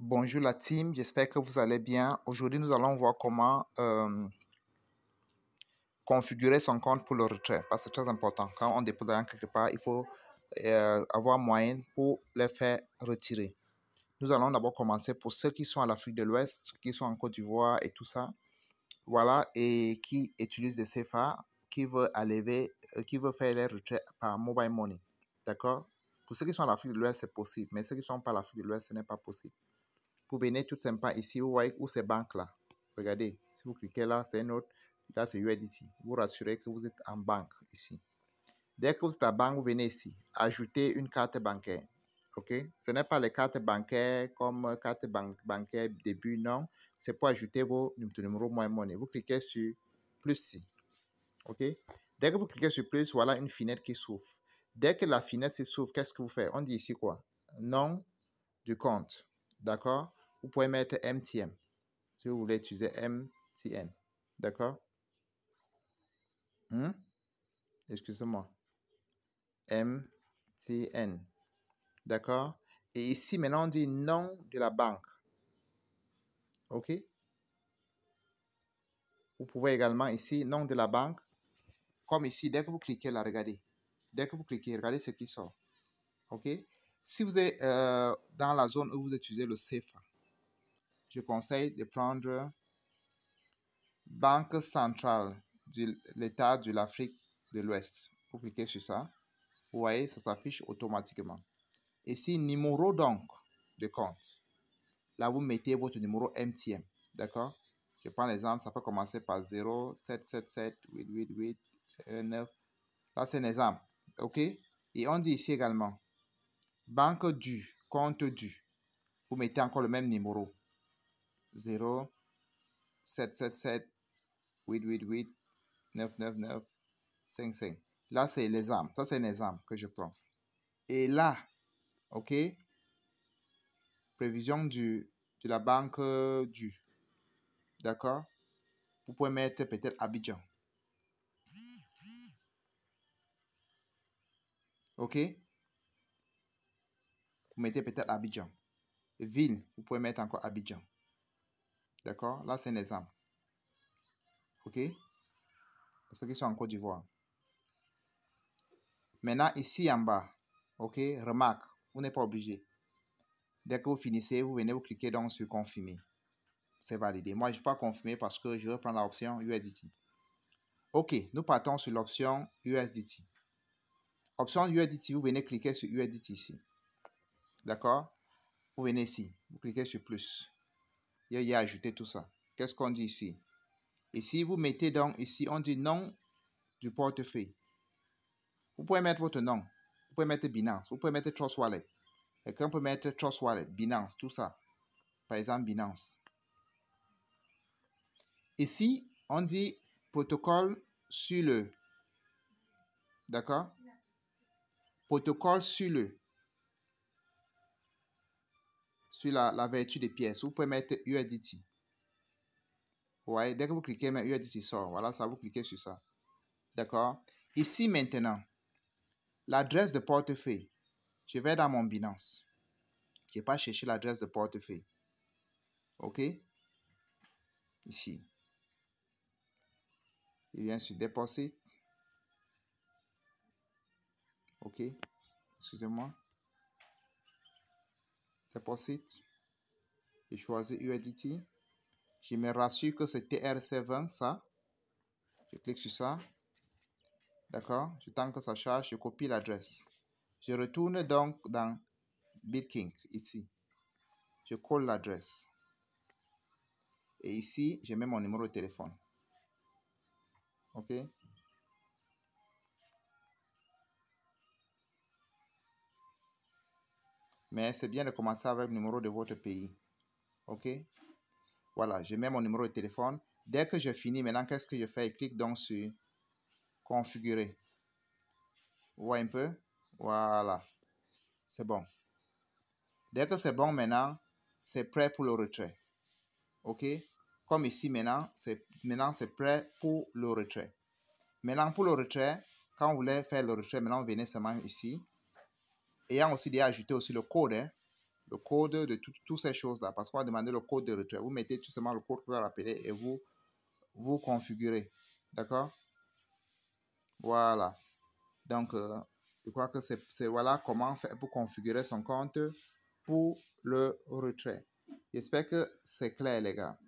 Bonjour la team, j'espère que vous allez bien. Aujourd'hui, nous allons voir comment euh, configurer son compte pour le retrait, parce que c'est très important. Quand on dépose l'argent quelque part, il faut euh, avoir moyen pour le faire retirer. Nous allons d'abord commencer pour ceux qui sont à l'Afrique de l'Ouest, qui sont en Côte d'Ivoire et tout ça. Voilà, et qui utilisent des CFA, qui veulent euh, qui faire les retraits par mobile money. D'accord Pour ceux qui sont à l'Afrique de l'Ouest, c'est possible, mais ceux qui ne sont pas à l'Afrique de l'Ouest, ce n'est pas possible. Vous venez tout simplement ici, vous voyez où ces banques-là. Regardez, si vous cliquez là, c'est une autre. Là, c'est ici. Vous rassurez que vous êtes en banque ici. Dès que vous êtes en banque, vous venez ici. Ajoutez une carte bancaire. OK? Ce n'est pas les cartes bancaires comme carte bancaire début, non. C'est pour ajouter vos numéros moins monnaie. Vous cliquez sur plus ici. OK? Dès que vous cliquez sur plus, voilà une fenêtre qui s'ouvre. Dès que la fenêtre s'ouvre, qu'est-ce que vous faites? On dit ici quoi? Nom du compte. D'accord? Vous pouvez mettre MTM si vous voulez utiliser MTN. D'accord hmm? Excusez-moi. MTN. D'accord Et ici, maintenant, on dit nom de la banque. OK Vous pouvez également ici, nom de la banque. Comme ici, dès que vous cliquez là, regardez. Dès que vous cliquez, regardez ce qui sort. OK Si vous êtes euh, dans la zone où vous utilisez le CFA, je conseille de prendre Banque centrale de l'État de l'Afrique de l'Ouest. Vous cliquez sur ça. Vous voyez, ça s'affiche automatiquement. Ici, numéro donc de compte. Là, vous mettez votre numéro MTM. D'accord Je prends l'exemple, ça peut commencer par 0, 7, 7, 7, 8, 8, 9. Là, c'est un exemple. OK Et on dit ici également, banque du compte du. Vous mettez encore le même numéro. 0 7, 7, 7, 8, 8, 8, 9, 9, 9, 5, 5. Là, c'est l'exemple. Ça, c'est un exemple que je prends. Et là, OK, prévision du, de la banque euh, du. D'accord Vous pouvez mettre peut-être Abidjan. OK Vous mettez peut-être Abidjan. Ville, vous pouvez mettre encore Abidjan. D'accord Là, c'est un exemple. OK Parce qu'ils sont en Côte d'Ivoire. Maintenant, ici en bas, OK Remarque, vous n'êtes pas obligé. Dès que vous finissez, vous venez, vous cliquer donc sur confirmer. C'est validé. Moi, je ne vais pas confirmer parce que je vais prendre l'option USDT. OK, nous partons sur l'option USDT. Option USDT, vous venez cliquer sur USDT ici. D'accord Vous venez ici, vous cliquez sur plus il y a ajouté tout ça. Qu'est-ce qu'on dit ici Ici, vous mettez donc ici, on dit nom du portefeuille. Vous pouvez mettre votre nom. Vous pouvez mettre Binance. Vous pouvez mettre Trust Wallet. Quelqu'un peut mettre Trust Wallet, Binance, tout ça. Par exemple, Binance. Ici, on dit protocole sur le. D'accord Protocole sur le sur la, vertu des pièces. Vous pouvez mettre UADT. Vous dès que vous cliquez, mais sort. Voilà, ça, vous cliquez sur ça. D'accord Ici, maintenant, l'adresse de portefeuille. Je vais dans mon Binance. Je n'ai pas cherché l'adresse de portefeuille. OK Ici. Il vient sur déposer. OK Excusez-moi post et choisir choisis Je me rassure que c'est TRC20, ça. Je clique sur ça. D'accord Je tente que ça charge, je copie l'adresse. Je retourne donc dans BitKing, ici. Je colle l'adresse. Et ici, je mets mon numéro de téléphone. OK mais c'est bien de commencer avec le numéro de votre pays. OK Voilà, je mets mon numéro de téléphone. Dès que j'ai fini, maintenant, qu'est-ce que je fais Je clique donc sur Configurer. Vous voyez un peu Voilà. C'est bon. Dès que c'est bon maintenant, c'est prêt pour le retrait. OK Comme ici maintenant, c'est maintenant c'est prêt pour le retrait. Maintenant pour le retrait, quand vous voulez faire le retrait, maintenant venez seulement ici ayant aussi déjà ajouté aussi le code, hein, le code de toutes ces choses-là, parce qu'on va demander le code de retrait. Vous mettez tout simplement le code que vous rappeler et vous, vous configurez. D'accord Voilà. Donc, euh, je crois que c'est voilà comment faire pour configurer son compte pour le retrait. J'espère que c'est clair, les gars.